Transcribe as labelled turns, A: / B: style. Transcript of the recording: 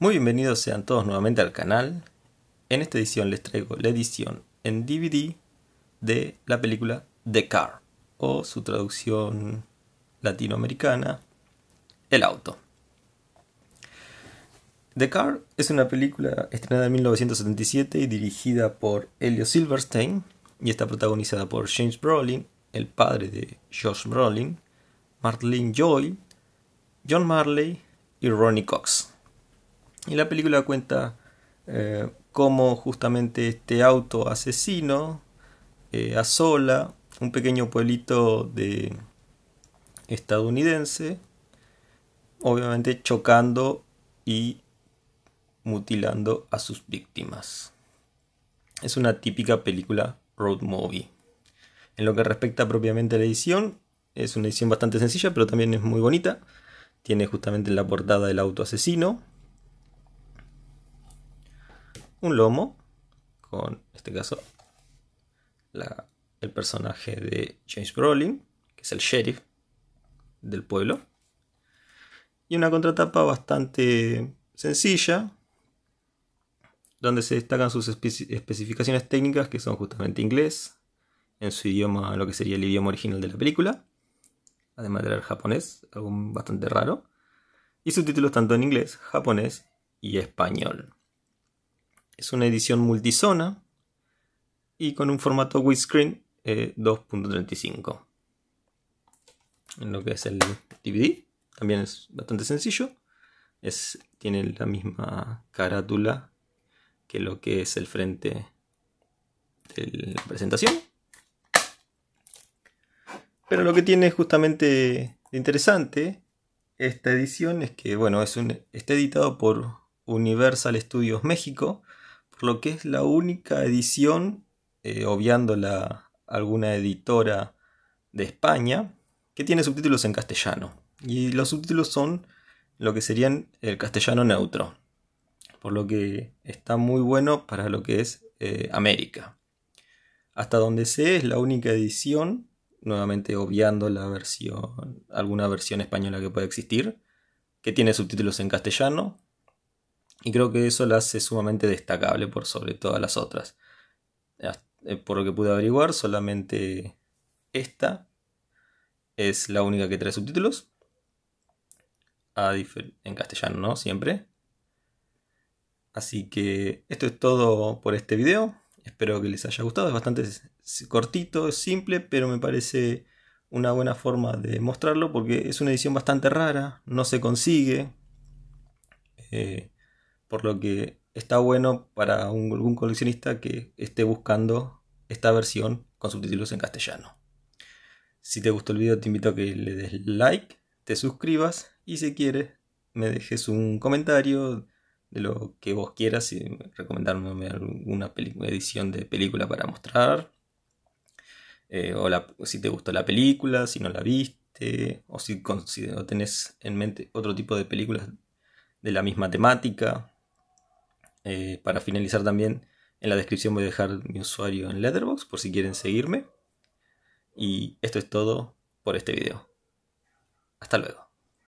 A: Muy bienvenidos sean todos nuevamente al canal. En esta edición les traigo la edición en DVD de la película The Car, o su traducción latinoamericana, El Auto. The Car es una película estrenada en 1977 y dirigida por Elio Silverstein y está protagonizada por James Brolin, el padre de Josh Brolin, Marlene Joy, John Marley y Ronnie Cox. Y la película cuenta eh, cómo justamente este auto asesino eh, asola un pequeño pueblito de estadounidense, obviamente chocando y mutilando a sus víctimas. Es una típica película road movie. En lo que respecta propiamente a la edición, es una edición bastante sencilla, pero también es muy bonita. Tiene justamente la portada del auto asesino, un lomo con, en este caso, el personaje de James Brolin, que es el sheriff del pueblo. Y una contratapa bastante sencilla, donde se destacan sus especificaciones técnicas, que son justamente inglés, en su idioma, lo que sería el idioma original de la película, además de japonés, algo bastante raro, y subtítulos tanto en inglés, japonés y español. Es una edición multisona y con un formato widescreen 2.35. Eh, en lo que es el DVD, también es bastante sencillo. Es, tiene la misma carátula que lo que es el frente de la presentación. Pero lo que tiene justamente de interesante esta edición es que, bueno, es un, está editado por Universal Studios México lo que es la única edición, eh, obviándola obviando alguna editora de España, que tiene subtítulos en castellano. Y los subtítulos son lo que serían el castellano neutro, por lo que está muy bueno para lo que es eh, América. Hasta donde sé es la única edición, nuevamente obviando la versión, alguna versión española que pueda existir, que tiene subtítulos en castellano, y creo que eso la hace sumamente destacable por sobre todas las otras. Eh, por lo que pude averiguar, solamente esta es la única que trae subtítulos. en castellano, ¿no? Siempre. Así que esto es todo por este video. Espero que les haya gustado. Es bastante cortito, simple, pero me parece una buena forma de mostrarlo porque es una edición bastante rara, no se consigue. Eh, por lo que está bueno para un, algún coleccionista que esté buscando esta versión con subtítulos en castellano. Si te gustó el video te invito a que le des like, te suscribas y si quieres me dejes un comentario de lo que vos quieras, y recomendarme alguna edición de película para mostrar, eh, o si te gustó la película, si no la viste, o si, tenés en mente otro tipo de películas de la misma temática. Eh, para finalizar también, en la descripción voy a dejar mi usuario en Letterboxd por si quieren seguirme. Y esto es todo por este video. Hasta luego.